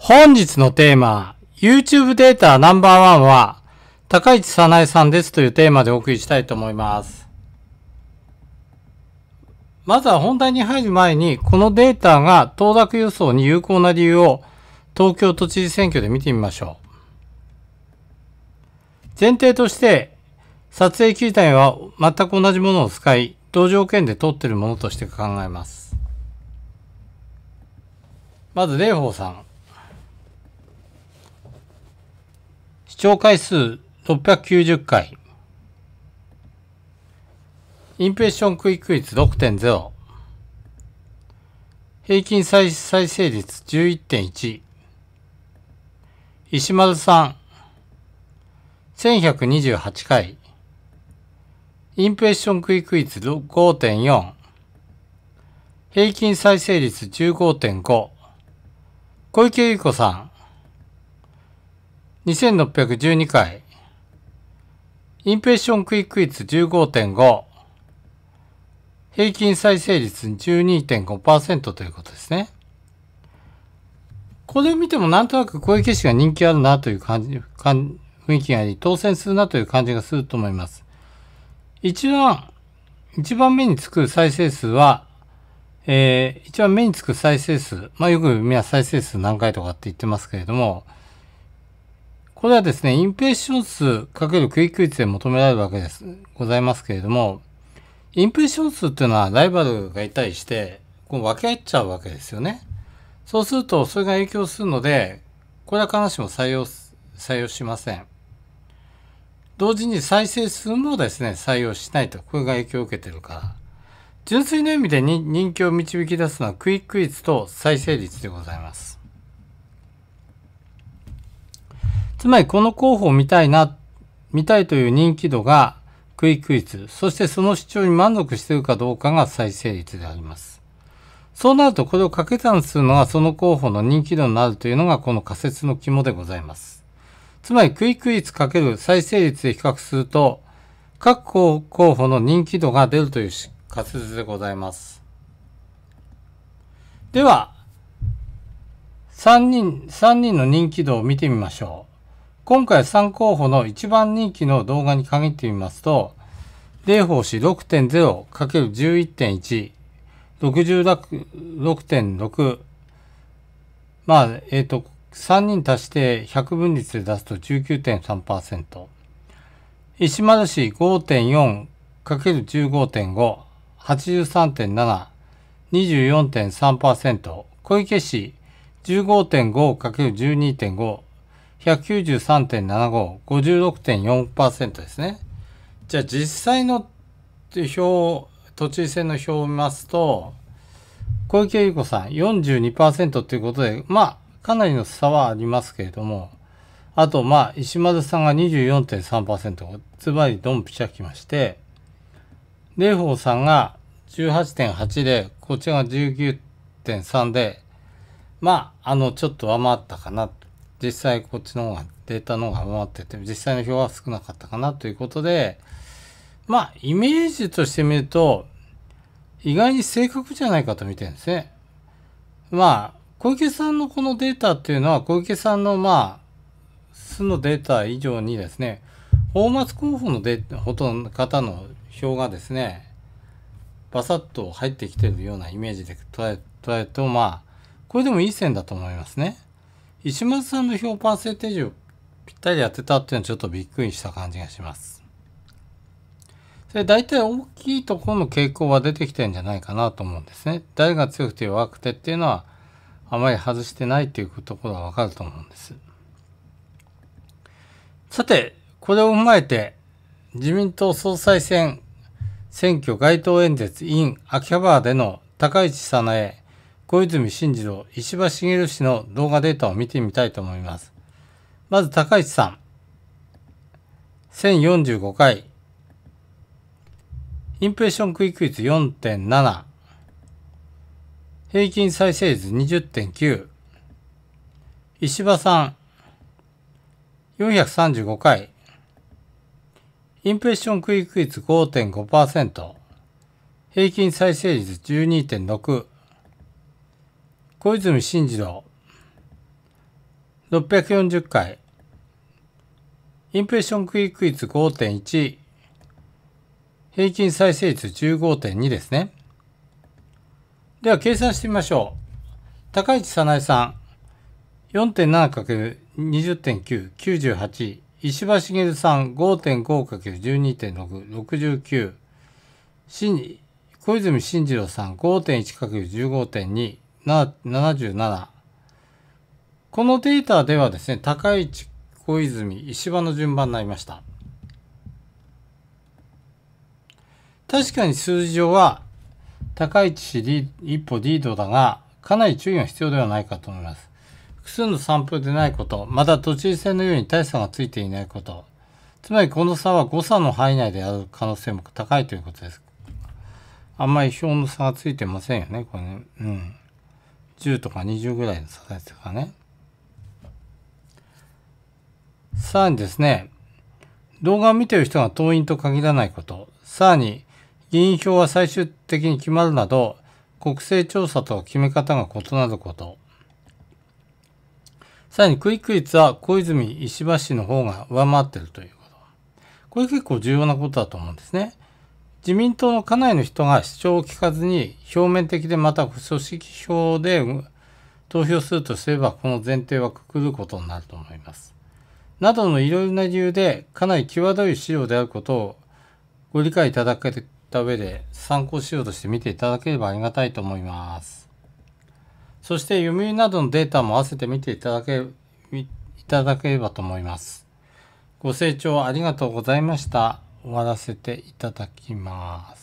本日のテーマ、YouTube データナンバーワンは、高市早苗さんですというテーマでお送りしたいと思います。まずは本題に入る前に、このデータが当落予想に有効な理由を東京都知事選挙で見てみましょう。前提として、撮影機体は全く同じものを使い、同条件で取っているものとして考えます。まず、霊舫さん。聴回数690回。インプレッションクイック率6.0。平均再再生率11.1。石丸さん。1128回。インプレッションクイック率5.4。平均再生率15.5。小池ゆ合子さん。2612回、インペーッションクイック率15.5、平均再生率12.5%ということですね。これを見てもなんとなく小池氏が人気あるなという感じ、雰囲気があり、当選するなという感じがすると思います。一番、一番目につく再生数は、えー、一番目につく再生数、まあよくみんな再生数何回とかって言ってますけれども、これはですね、インペレッション数かけるクイック率で求められるわけです、ございますけれども、インプレッション数っていうのはライバルがいたりして、こう分け合っちゃうわけですよね。そうすると、それが影響するので、これは必ずしも採用、採用しません。同時に再生数もですね、採用しないと。これが影響を受けてるから。純粋な意味で人気を導き出すのはクイック率と再生率でございます。つまりこの候補を見たいな、見たいという人気度がクイック率、そしてその主張に満足しているかどうかが再生率であります。そうなるとこれを掛け算するのがその候補の人気度になるというのがこの仮説の肝でございます。つまりクイック率かける再生率で比較すると、各候補の人気度が出るという仮説でございます。では、3人、3人の人気度を見てみましょう。今回3候補の一番人気の動画に限ってみますと、霊峰市 6.0×11.1、66.6、まあ、えっ、ー、と、3人足して100分率で出すと19.3%。石丸市 5.4×15.5、83.7、24.3%。小池市 15.5×12.5、193.75、56.4%ですね。じゃあ実際の票、都知事選の票を見ますと、小池百子さん42%ということで、まあ、かなりの差はありますけれども、あと、まあ、石丸さんが24.3%、つまりドンピシャきまして、蓮舫さんが18.8で、こっちが19.3で、まあ、あの、ちょっと上回ったかな実際こっちの方がデータの方が回ってて、実際の表は少なかったかなということで、まあ、イメージとして見ると、意外に正確じゃないかと見てるんですね。まあ、小池さんのこのデータっていうのは、小池さんのまあ、素のデータ以上にですね、大松候補のデほとんど方の表がですね、バサッと入ってきてるようなイメージで捉え捉えると、まあ、これでもいい線だと思いますね。石松さんの評判ーセンテージをぴったりやってたっていうのはちょっとびっくりした感じがします。それ大体大きいところの傾向は出てきてんじゃないかなと思うんですね。誰が強くて弱くてっていうのはあまり外してないっていうところはわかると思うんです。さて、これを踏まえて自民党総裁選選挙街頭演説 in 秋葉原での高市早苗小泉進次郎、石破茂氏の動画データを見てみたいと思います。まず高市さん。1045回。インプレッションクイック率4.7。平均再生率20.9。石破さん。435回。インプレッションクイック率5.5%。平均再生率12.6。小泉進次郎640回インプレッションクイック率5.1平均再生率15.2ですねでは計算してみましょう高市早苗さん 4.7×20.998 石破茂さん 5.5×12.669 小泉進次郎さん 5.1×15.2 77。このデータではですね、高市、小泉、石破の順番になりました。確かに数字上は、高市氏一歩リードだが、かなり注意が必要ではないかと思います。複数の散布でないこと、また都知事選のように大差がついていないこと、つまりこの差は誤差の範囲内である可能性も高いということです。あんまり票の差がついてませんよね、これね。うん。10とか20ぐらいの差ですかね。さらにですね、動画を見ている人が党員と限らないこと、さらに議員票は最終的に決まるなど、国勢調査と決め方が異なること、さらにクイック率は小泉石破氏の方が上回っているということ。これ結構重要なことだと思うんですね。自民党の家内の人が主張を聞かずに表面的でまた組織票で投票するとすればこの前提はくくることになると思います。などのいろいろな理由でかなり際どい資料であることをご理解いただけた上で参考資料として見ていただければありがたいと思います。そして読売などのデータも合わせて見ていただけ、いただければと思います。ご清聴ありがとうございました。終わらせていただきます。